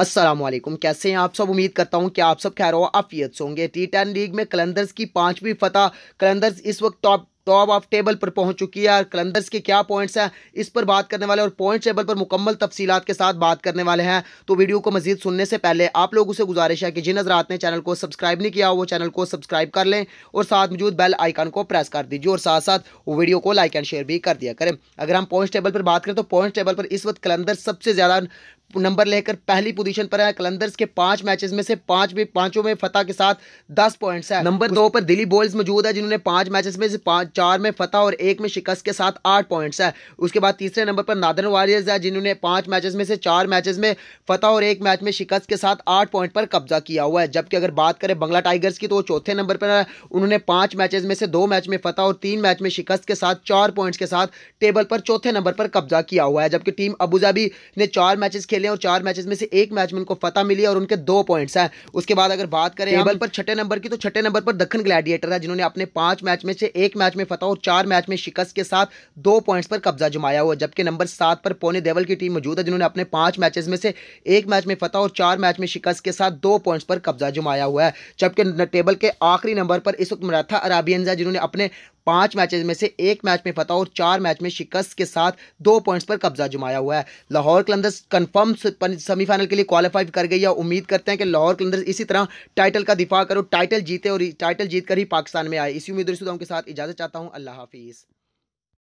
असलम कैसे हैं आप सब उम्मीद करता हूं कि आप सब खैर आफियत होंगे टी टेन लीग में कलंदर्स की पांचवी फतह कलंदर्स इस वक्त टॉप टॉप ऑफ टेबल पर पहुंच चुकी है और कलंदर्स के क्या पॉइंट्स हैं इस पर बात करने वाले और पॉइंट टेबल पर मुकम्मल तफसीत के साथ बात करने वाले हैं तो वीडियो को मजीद सुनने से पहले आप लोगों से गुजारिश है कि जिन हजरात ने चैनल को सब्सक्राइब नहीं किया वो चैनल को सब्सक्राइब कर लें और साथ मौजूद बेल आइकन को प्रेस कर दीजिए और साथ साथ वीडियो को लाइक एंड शेयर भी कर दिया करें अगर हम पॉइंट टेबल पर बात करें तो पॉइंट टेबल पर इस वक्त कलंदर सबसे ज़्यादा नंबर लेकर पहली पोजीशन पर है कलंदर्स के पांच मैचेस में से पांच में पांचों में फतह के साथ दस पॉइंट्स है नंबर दो पर दिल्ली बोल्स मौजूद है जिन्होंने पांच मैचेस में से पांच चार में फतह और एक में शिकस्त के साथ आठ पॉइंट्स है उसके बाद तीसरे नंबर पर नादन वॉरियर्स है जिन्होंने पांच मैचेस में से चार मैचेस में फतह और एक मैच में शिकस्त के साथ आठ पॉइंट पर कब्जा किया हुआ है जबकि अगर बात करें बंगला टाइगर्स की तो चौथे नंबर पर है उन्होंने पांच मैचेज में से दो मैच में फतह और तीन मैच में शिकस्त के साथ चार पॉइंट्स के साथ टेबल पर चौथे नंबर पर कब्जा किया हुआ है जबकि टीम अबूजाबी ने चार मैचेस खेले और चार मैचेस में से एक मैच में उनको फतह मिली और उनके दो पॉइंट्स हैं उसके बाद अगर बात करें टेबल पर छठे नंबर की तो छठे नंबर पर दक्षिण ग्लैडिएटर है जिन्होंने अपने पांच मैच में से एक मैच में फतह और चार मैच में शिकस्त के साथ दो पॉइंट्स पर कब्जा जमाया हुआ जबकि नंबर सात पर पोने देवल की टीम मौजूद है जिन्होंने अपने पांच मैचेस में से एक मैच में फतह और चार मैच में शिकस्त के साथ दो पॉइंट्स पर कब्जा जमाया हुआ है जबकि टेबल के आखिरी नंबर पर इस वक्त मराठा अराबियंस है जिन्होंने अपने पांच मैचेस में से एक मैच में फतह और चार मैच में शिकस्त के साथ दो पॉइंट्स पर कब्जा जमाया हुआ है लाहौर कलंदर्स कंफर्म सेमीफाइनल के लिए क्वालिफाई कर गई है उम्मीद करते हैं कि लाहौर कलंदर्स इसी तरह टाइटल का दिफा करो टाइटल जीते और टाइटल जीत ही पाकिस्तान में आए इसी उम्मीद के साथ इजाजत चाहता हूँ अल्लाह हाफिज़